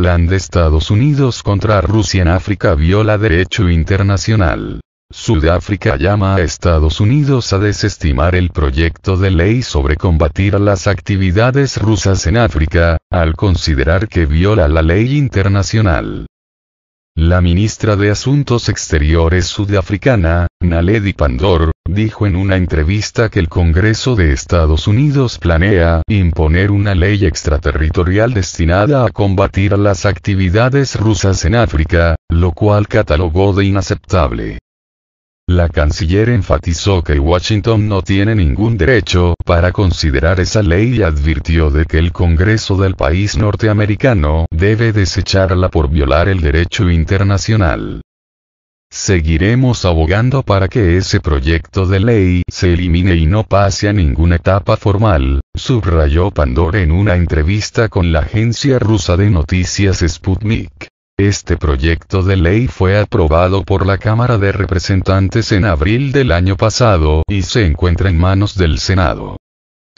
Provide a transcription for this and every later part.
Plan de Estados Unidos contra Rusia en África viola derecho internacional. Sudáfrica llama a Estados Unidos a desestimar el proyecto de ley sobre combatir las actividades rusas en África, al considerar que viola la ley internacional. La ministra de Asuntos Exteriores sudafricana, Naledi Pandor, dijo en una entrevista que el Congreso de Estados Unidos planea imponer una ley extraterritorial destinada a combatir las actividades rusas en África, lo cual catalogó de inaceptable. La canciller enfatizó que Washington no tiene ningún derecho para considerar esa ley y advirtió de que el Congreso del país norteamericano debe desecharla por violar el derecho internacional. Seguiremos abogando para que ese proyecto de ley se elimine y no pase a ninguna etapa formal, subrayó Pandora en una entrevista con la agencia rusa de noticias Sputnik. Este proyecto de ley fue aprobado por la Cámara de Representantes en abril del año pasado y se encuentra en manos del Senado.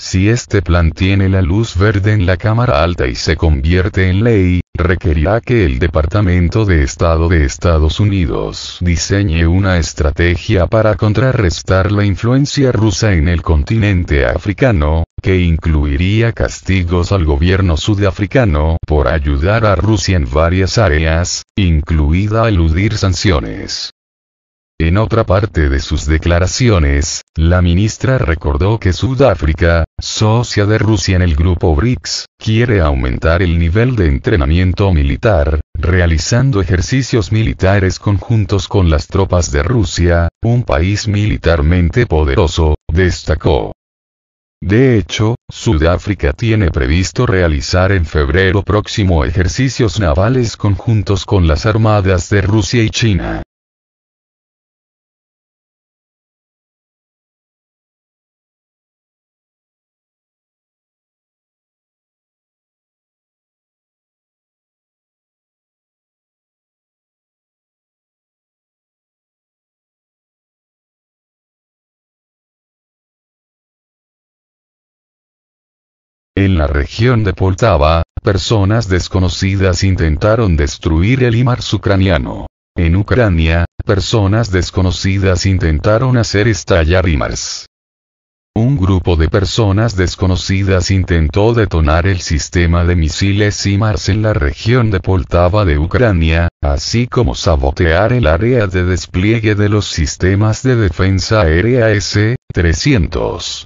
Si este plan tiene la luz verde en la Cámara Alta y se convierte en ley, requerirá que el Departamento de Estado de Estados Unidos diseñe una estrategia para contrarrestar la influencia rusa en el continente africano, que incluiría castigos al gobierno sudafricano por ayudar a Rusia en varias áreas, incluida eludir sanciones. En otra parte de sus declaraciones, la ministra recordó que Sudáfrica, socia de Rusia en el grupo BRICS, quiere aumentar el nivel de entrenamiento militar, realizando ejercicios militares conjuntos con las tropas de Rusia, un país militarmente poderoso, destacó. De hecho, Sudáfrica tiene previsto realizar en febrero próximo ejercicios navales conjuntos con las armadas de Rusia y China. En la región de Poltava, personas desconocidas intentaron destruir el IMARS ucraniano. En Ucrania, personas desconocidas intentaron hacer estallar IMARS. Un grupo de personas desconocidas intentó detonar el sistema de misiles IMARS en la región de Poltava de Ucrania, así como sabotear el área de despliegue de los sistemas de defensa aérea S-300.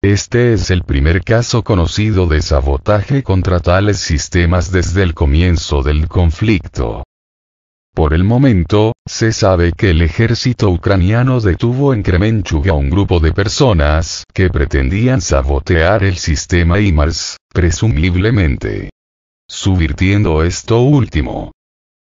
Este es el primer caso conocido de sabotaje contra tales sistemas desde el comienzo del conflicto. Por el momento, se sabe que el ejército ucraniano detuvo en Kremenchug a un grupo de personas que pretendían sabotear el sistema IMARS, presumiblemente subvirtiendo esto último.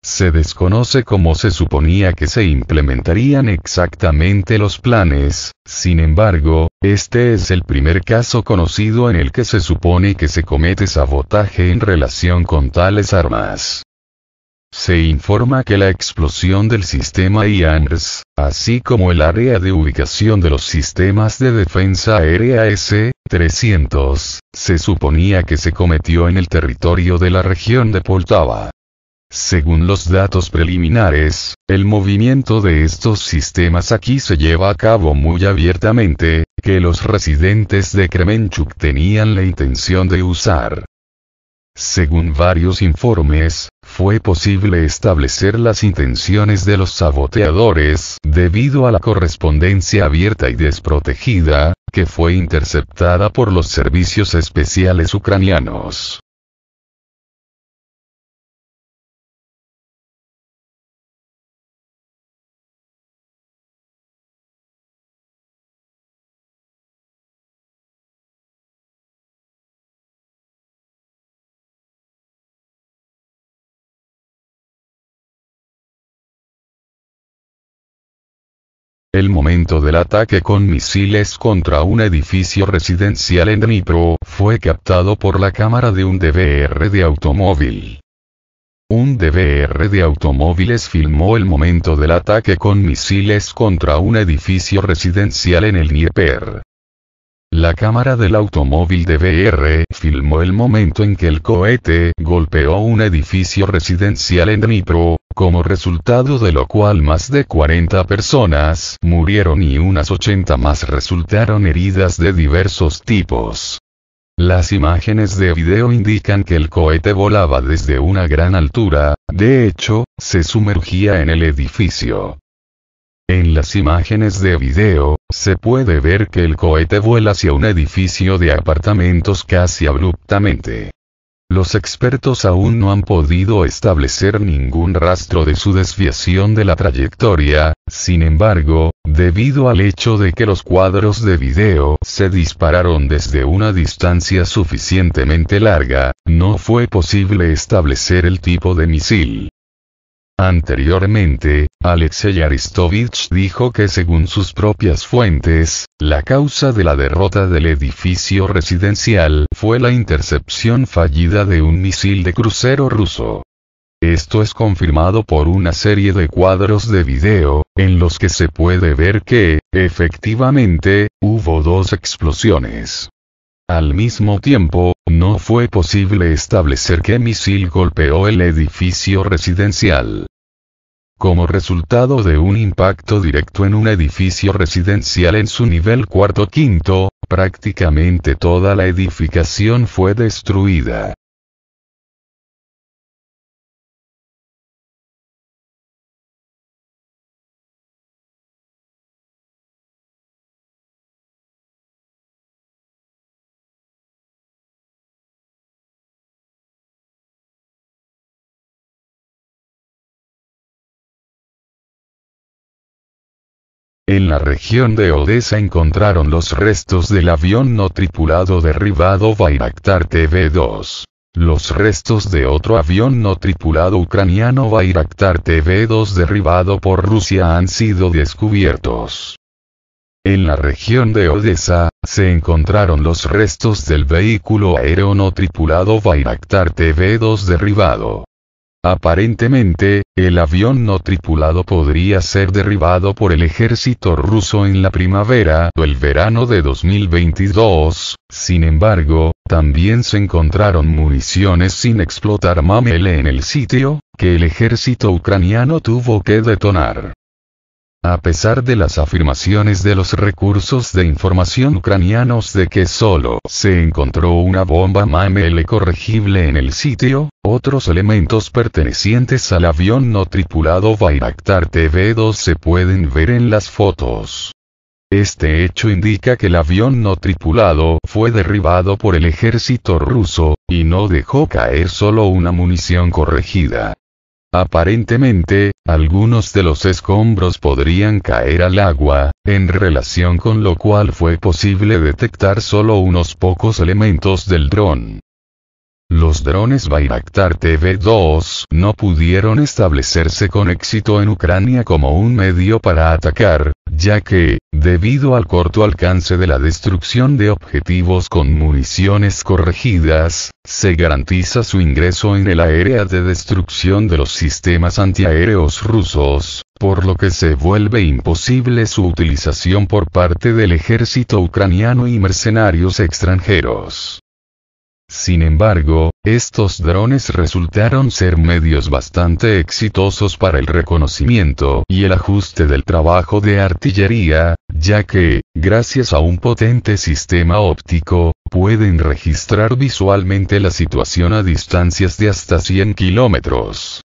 Se desconoce cómo se suponía que se implementarían exactamente los planes, sin embargo, este es el primer caso conocido en el que se supone que se comete sabotaje en relación con tales armas. Se informa que la explosión del sistema IANRS, así como el área de ubicación de los sistemas de defensa aérea S-300, se suponía que se cometió en el territorio de la región de Poltava. Según los datos preliminares, el movimiento de estos sistemas aquí se lleva a cabo muy abiertamente, que los residentes de Kremenchuk tenían la intención de usar. Según varios informes, fue posible establecer las intenciones de los saboteadores debido a la correspondencia abierta y desprotegida, que fue interceptada por los servicios especiales ucranianos. El momento del ataque con misiles contra un edificio residencial en Dnipro fue captado por la cámara de un DVR de automóvil. Un DVR de automóviles filmó el momento del ataque con misiles contra un edificio residencial en el Dnieper. La cámara del automóvil de BR filmó el momento en que el cohete golpeó un edificio residencial en Dnipro, como resultado de lo cual más de 40 personas murieron y unas 80 más resultaron heridas de diversos tipos. Las imágenes de video indican que el cohete volaba desde una gran altura, de hecho, se sumergía en el edificio. En las imágenes de video, se puede ver que el cohete vuela hacia un edificio de apartamentos casi abruptamente. Los expertos aún no han podido establecer ningún rastro de su desviación de la trayectoria, sin embargo, debido al hecho de que los cuadros de video se dispararon desde una distancia suficientemente larga, no fue posible establecer el tipo de misil. Anteriormente, Alexei Aristovich dijo que según sus propias fuentes, la causa de la derrota del edificio residencial fue la intercepción fallida de un misil de crucero ruso. Esto es confirmado por una serie de cuadros de video, en los que se puede ver que, efectivamente, hubo dos explosiones. Al mismo tiempo, no fue posible establecer qué misil golpeó el edificio residencial como resultado de un impacto directo en un edificio residencial en su nivel cuarto quinto, prácticamente toda la edificación fue destruida. En la región de Odessa encontraron los restos del avión no tripulado derribado Bayraktar TV-2. Los restos de otro avión no tripulado ucraniano Bayraktar TV-2 derribado por Rusia han sido descubiertos. En la región de Odessa, se encontraron los restos del vehículo aéreo no tripulado Bayraktar TV-2 derribado. Aparentemente, el avión no tripulado podría ser derribado por el ejército ruso en la primavera o el verano de 2022, sin embargo, también se encontraron municiones sin explotar Mamele en el sitio, que el ejército ucraniano tuvo que detonar. A pesar de las afirmaciones de los recursos de información ucranianos de que solo se encontró una bomba MAML corregible en el sitio, otros elementos pertenecientes al avión no tripulado Bayraktar TV-2 se pueden ver en las fotos. Este hecho indica que el avión no tripulado fue derribado por el ejército ruso, y no dejó caer solo una munición corregida. Aparentemente, algunos de los escombros podrían caer al agua, en relación con lo cual fue posible detectar solo unos pocos elementos del dron. Los drones Bayraktar TV-2 no pudieron establecerse con éxito en Ucrania como un medio para atacar, ya que, debido al corto alcance de la destrucción de objetivos con municiones corregidas, se garantiza su ingreso en el área de destrucción de los sistemas antiaéreos rusos, por lo que se vuelve imposible su utilización por parte del ejército ucraniano y mercenarios extranjeros. Sin embargo, estos drones resultaron ser medios bastante exitosos para el reconocimiento y el ajuste del trabajo de artillería, ya que, gracias a un potente sistema óptico, pueden registrar visualmente la situación a distancias de hasta 100 kilómetros.